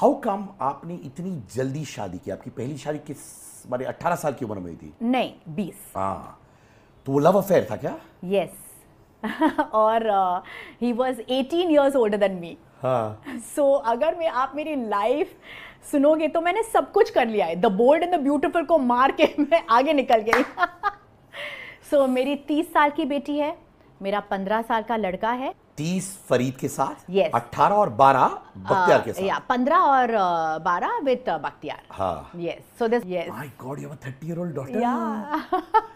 How come आपने इतनी जल्दी शादी की आपकी पहली शादी किस बारे 18 साल की उम्र में हुई थी नहीं 20 हाँ तो वो लव अफेयर था क्या यस yes. और ही was 18 years older than me हाँ सो अगर मैं आप मेरी लाइफ सुनोगे तो मैंने सब कुछ कर लिया है the bold and the beautiful को मार के मैं आगे निकल गई सो so, मेरी तीस साल की बेटी है मेरा पंद्रह साल का लड़का है तीस फरीद के साथ yes. 18 और बारह बख्तियार uh, के साथ या पंद्रह और uh, बारह विद uh, बख्तियार हाँ yes so this yes my god you have a thirty year old daughter